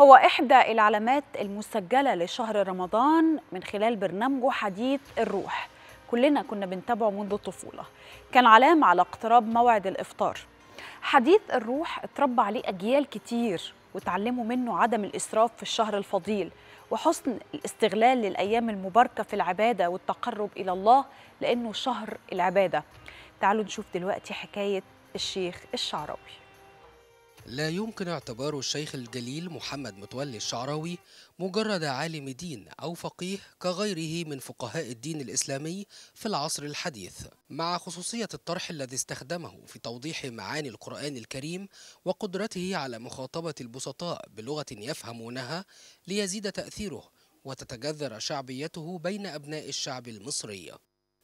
هو إحدى العلامات المسجلة لشهر رمضان من خلال برنامجه حديث الروح كلنا كنا بنتابعه منذ الطفولة كان علامة على اقتراب موعد الإفطار حديث الروح اتربى عليه أجيال كتير وتعلموا منه عدم الإسراف في الشهر الفضيل وحسن الاستغلال للأيام المباركة في العبادة والتقرب إلى الله لأنه شهر العبادة تعالوا نشوف دلوقتي حكاية الشيخ الشعراوي لا يمكن اعتبار الشيخ الجليل محمد متولي الشعراوي مجرد عالم دين أو فقيه كغيره من فقهاء الدين الإسلامي في العصر الحديث مع خصوصية الطرح الذي استخدمه في توضيح معاني القرآن الكريم وقدرته على مخاطبة البسطاء بلغة يفهمونها ليزيد تأثيره وتتجذر شعبيته بين أبناء الشعب المصري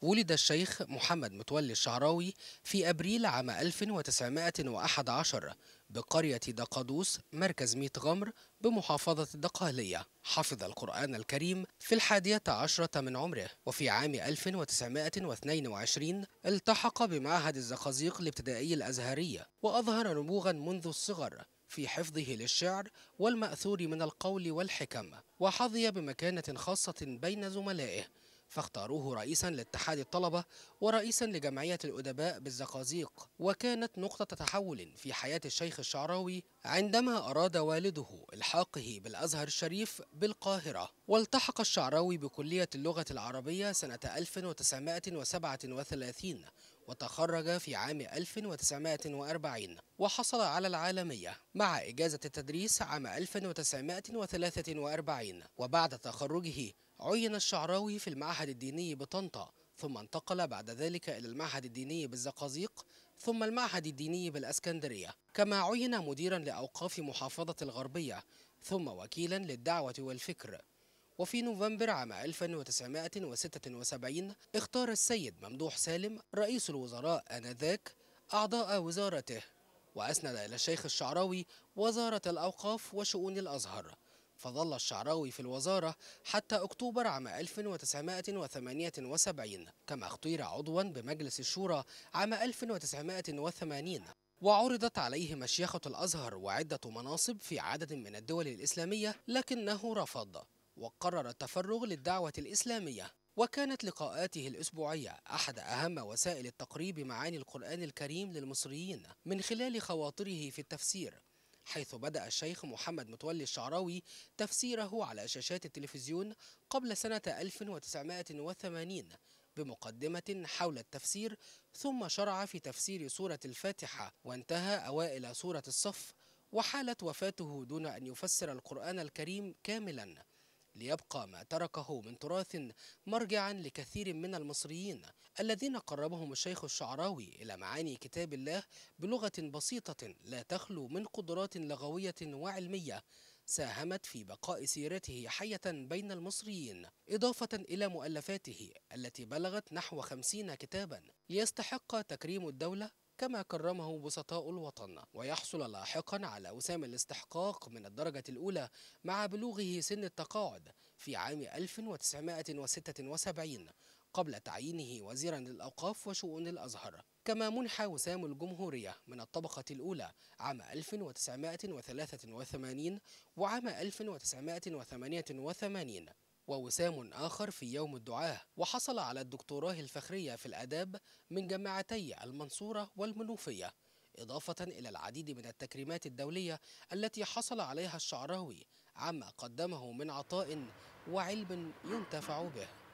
ولد الشيخ محمد متولي الشعراوي في أبريل عام 1911 بقرية دقادوس مركز ميت غمر بمحافظة الدقهلية حفظ القرآن الكريم في الحادية عشرة من عمره وفي عام 1922 التحق بمعهد الزقازيق الابتدائي الأزهرية وأظهر نبوغا منذ الصغر في حفظه للشعر والمأثور من القول والحكم وحظي بمكانة خاصة بين زملائه فاختاروه رئيسا لاتحاد الطلبة ورئيسا لجمعية الأدباء بالزقازيق وكانت نقطة تحول في حياة الشيخ الشعراوي عندما أراد والده إلحاقه بالأزهر الشريف بالقاهرة والتحق الشعراوي بكلية اللغة العربية سنة 1937 وتخرج في عام 1940 وحصل على العالمية مع إجازة التدريس عام 1943 وبعد تخرجه عين الشعراوي في المعهد الديني بطنطا ثم انتقل بعد ذلك إلى المعهد الديني بالزقازيق ثم المعهد الديني بالأسكندرية كما عين مديرا لأوقاف محافظة الغربية ثم وكيلا للدعوة والفكر وفي نوفمبر عام 1976 اختار السيد ممدوح سالم رئيس الوزراء آنذاك أعضاء وزارته وأسند إلى الشيخ الشعراوي وزارة الأوقاف وشؤون الأزهر فظل الشعراوي في الوزارة حتى أكتوبر عام 1978 كما اختير عضوا بمجلس الشورى عام 1980 وعرضت عليه مشيخة الأزهر وعدة مناصب في عدد من الدول الإسلامية لكنه رفض وقرر التفرغ للدعوة الإسلامية وكانت لقاءاته الأسبوعية أحد أهم وسائل التقريب معاني القرآن الكريم للمصريين من خلال خواطره في التفسير حيث بدأ الشيخ محمد متولي الشعراوي تفسيره على شاشات التلفزيون قبل سنة 1980 بمقدمة حول التفسير ثم شرع في تفسير سورة الفاتحة وانتهى أوائل سورة الصف وحالت وفاته دون أن يفسر القرآن الكريم كاملاً ليبقى ما تركه من تراث مرجعا لكثير من المصريين الذين قربهم الشيخ الشعراوي إلى معاني كتاب الله بلغة بسيطة لا تخلو من قدرات لغوية وعلمية ساهمت في بقاء سيرته حية بين المصريين إضافة إلى مؤلفاته التي بلغت نحو خمسين كتابا ليستحق تكريم الدولة كما كرمه بسطاء الوطن ويحصل لاحقا على وسام الاستحقاق من الدرجة الأولى مع بلوغه سن التقاعد في عام 1976 قبل تعيينه وزيرا للأوقاف وشؤون الأزهر كما منح وسام الجمهورية من الطبقة الأولى عام 1983 وعام 1988 ووسام آخر في يوم الدعاة وحصل على الدكتوراه الفخرية في الآداب من جامعتي المنصورة والمنوفية إضافة إلى العديد من التكريمات الدولية التي حصل عليها الشعراوي عما قدمه من عطاء وعلم ينتفع به